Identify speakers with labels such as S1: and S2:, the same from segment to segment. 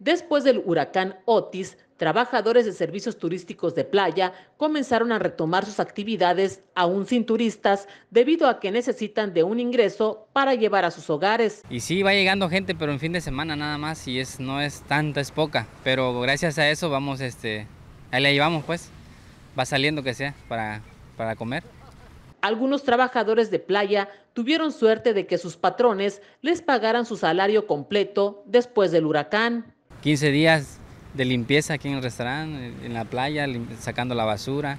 S1: Después del huracán Otis, trabajadores de servicios turísticos de playa comenzaron a retomar sus actividades aún sin turistas debido a que necesitan de un ingreso para llevar a sus hogares.
S2: Y sí, va llegando gente, pero en fin de semana nada más y es, no es tanta, es poca. Pero gracias a eso vamos, este, ahí la llevamos pues, va saliendo que sea para, para comer.
S1: Algunos trabajadores de playa tuvieron suerte de que sus patrones les pagaran su salario completo después del huracán.
S2: 15 días de limpieza aquí en el restaurante, en la playa, sacando la basura.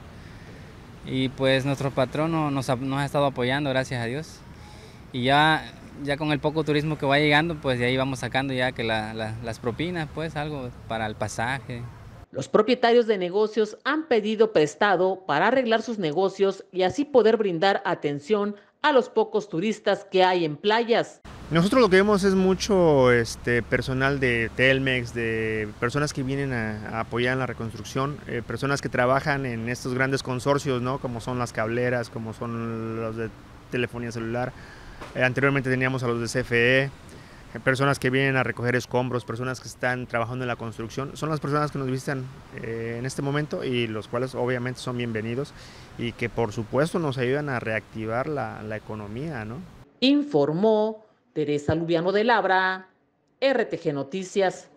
S2: Y pues nuestro patrón nos, ha, estado apoyando, gracias a Dios. Y ya, ya con el poco turismo que va llegando, pues de ahí vamos sacando ya que las propinas, pues algo para el pasaje.
S1: Los propietarios de negocios han pedido prestado para arreglar sus negocios y así poder brindar atención a los pocos turistas que hay en playas.
S3: Nosotros lo que vemos es mucho este, personal de Telmex, de personas que vienen a, apoyar la reconstrucción, eh, personas que trabajan en estos grandes consorcios, como son las cableras, como son los de telefonía celular. Eh, anteriormente teníamos a los de CFE, eh, personas que vienen a recoger escombros, personas que están trabajando en la construcción. Son las personas que nos visitan en este momento y los cuales obviamente son bienvenidos y que por supuesto nos ayudan a reactivar la, la economía. ¿no?
S1: Informó Teresa Lubiano de Labra, RTG Noticias.